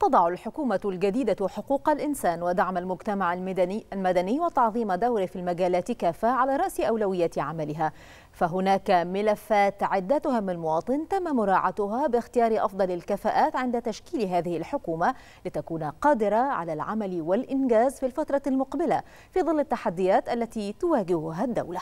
تضع الحكومة الجديدة حقوق الإنسان ودعم المجتمع المدني, المدني وتعظيم دوره في المجالات كافة على رأس أولوية عملها فهناك ملفات عدة هم المواطن تم مراعاتها باختيار أفضل الكفاءات عند تشكيل هذه الحكومة لتكون قادرة على العمل والإنجاز في الفترة المقبلة في ظل التحديات التي تواجهها الدولة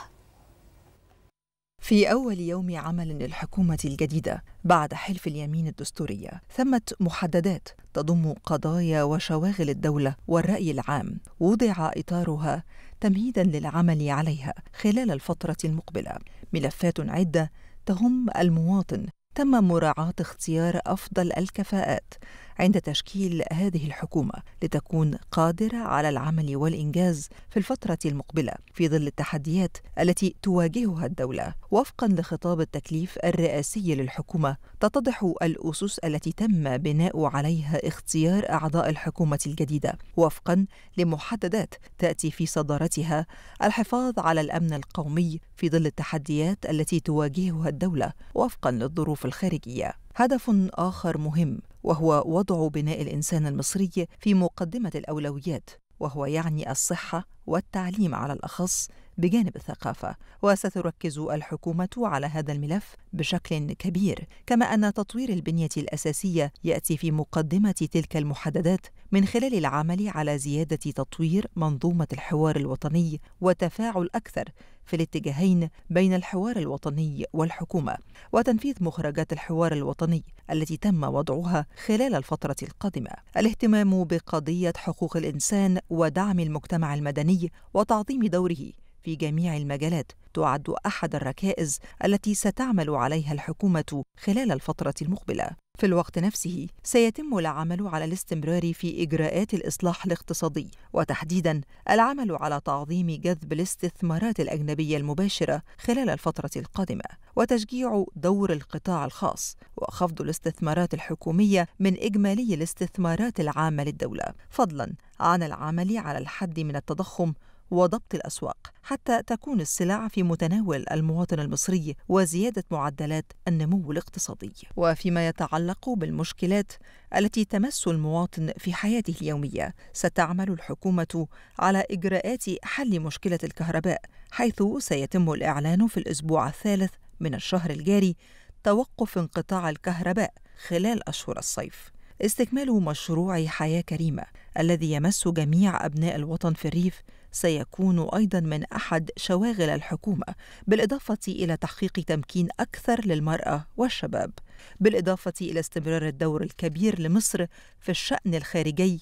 في أول يوم عمل للحكومة الجديدة بعد حلف اليمين الدستورية ثمة محددات تضم قضايا وشواغل الدولة والرأي العام وضع إطارها تمهيدا للعمل عليها خلال الفترة المقبلة ملفات عدة تهم المواطن تم مراعاة اختيار أفضل الكفاءات عند تشكيل هذه الحكومة لتكون قادرة على العمل والإنجاز في الفترة المقبلة في ظل التحديات التي تواجهها الدولة وفقا لخطاب التكليف الرئاسي للحكومة تتضح الأسس التي تم بناء عليها اختيار أعضاء الحكومة الجديدة وفقا لمحددات تأتي في صدارتها الحفاظ على الأمن القومي في ظل التحديات التي تواجهها الدولة وفقا للظروف الخارجية هدف آخر مهم وهو وضع بناء الإنسان المصري في مقدمة الأولويات وهو يعني الصحة والتعليم على الأخص بجانب الثقافة وستركز الحكومة على هذا الملف بشكل كبير كما أن تطوير البنية الأساسية يأتي في مقدمة تلك المحددات من خلال العمل على زيادة تطوير منظومة الحوار الوطني وتفاعل أكثر في الاتجاهين بين الحوار الوطني والحكومة وتنفيذ مخرجات الحوار الوطني التي تم وضعها خلال الفترة القادمة الاهتمام بقضية حقوق الإنسان ودعم المجتمع المدني وتعظيم دوره في جميع المجالات تعد احد الركائز التي ستعمل عليها الحكومه خلال الفتره المقبله في الوقت نفسه سيتم العمل على الاستمرار في اجراءات الاصلاح الاقتصادي وتحديدا العمل على تعظيم جذب الاستثمارات الاجنبيه المباشره خلال الفتره القادمه وتشجيع دور القطاع الخاص وخفض الاستثمارات الحكوميه من اجمالي الاستثمارات العامه للدوله فضلا عن العمل على الحد من التضخم وضبط الأسواق حتى تكون السلع في متناول المواطن المصري وزيادة معدلات النمو الاقتصادي وفيما يتعلق بالمشكلات التي تمس المواطن في حياته اليومية ستعمل الحكومة على إجراءات حل مشكلة الكهرباء حيث سيتم الإعلان في الأسبوع الثالث من الشهر الجاري توقف انقطاع الكهرباء خلال أشهر الصيف استكمال مشروع حياة كريمة الذي يمس جميع أبناء الوطن في الريف سيكون أيضا من أحد شواغل الحكومة بالإضافة إلى تحقيق تمكين أكثر للمرأة والشباب بالإضافة إلى استمرار الدور الكبير لمصر في الشأن الخارجي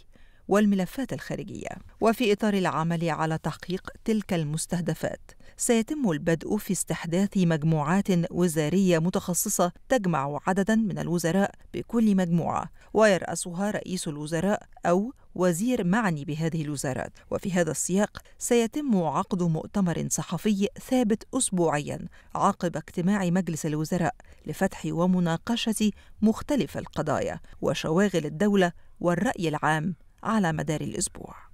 والملفات الخارجية وفي إطار العمل على تحقيق تلك المستهدفات سيتم البدء في استحداث مجموعات وزارية متخصصة تجمع عددا من الوزراء بكل مجموعة ويرأسها رئيس الوزراء أو وزير معني بهذه الوزارات وفي هذا السياق سيتم عقد مؤتمر صحفي ثابت أسبوعيا عقب اجتماع مجلس الوزراء لفتح ومناقشة مختلف القضايا وشواغل الدولة والرأي العام على مدار الأسبوع